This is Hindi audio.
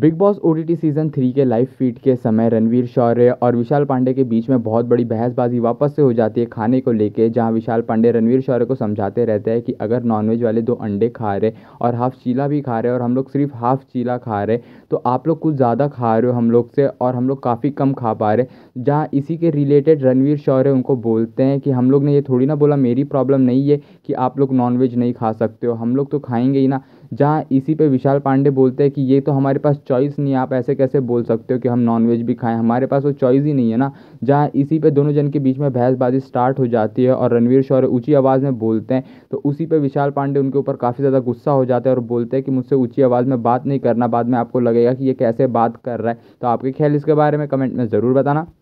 big Boss O T season three के लाइव फीड के समय रणवीर शौर्य और विशाल पांडे के बीच में बहुत बड़ी बहसबाजी वापस से हो जाती है खाने को लेके जहां विशाल पांडे रणवीर शौर्य को समझाते रहते हैं कि अगर नॉनवेज वाले दो अंडे खा रहे और हाफ़ चीला भी खा रहे और हम लोग सिर्फ हाफ़ चीला खा रहे तो आप लोग कुछ ज़्यादा खा रहे हो हम लोग से और हम लोग काफ़ी कम खा पा रहे जहाँ इसी के रिलेटेड रणवीर शौर्य उनको बोलते हैं कि हम लोग ने ये थोड़ी ना बोला मेरी प्रॉब्लम नहीं है कि आप लोग नॉनवेज नहीं खा सकते हो हम लोग तो खाएँगे ही ना जहाँ इसी पर विशाल पांडे बोलते हैं कि ये तो हमारे पास चॉइस नहीं आप ऐसे कैसे बोल सकते हो कि हम नॉनवेज भी खाएं हमारे पास वो चॉइस ही नहीं है ना जहाँ इसी पे दोनों जन के बीच में बहसबाजी स्टार्ट हो जाती है और रणवीर शौर्य ऊँची आवाज़ में बोलते हैं तो उसी पर विशाल पांडे उनके ऊपर काफ़ी ज़्यादा गुस्सा हो जाता है और बोलते हैं कि मुझसे ऊँची आवाज़ में बात नहीं करना बाद में आपको लगेगा कि ये कैसे बात कर रहा है तो आपके ख्याल इसके बारे में कमेंट में ज़रूर बताना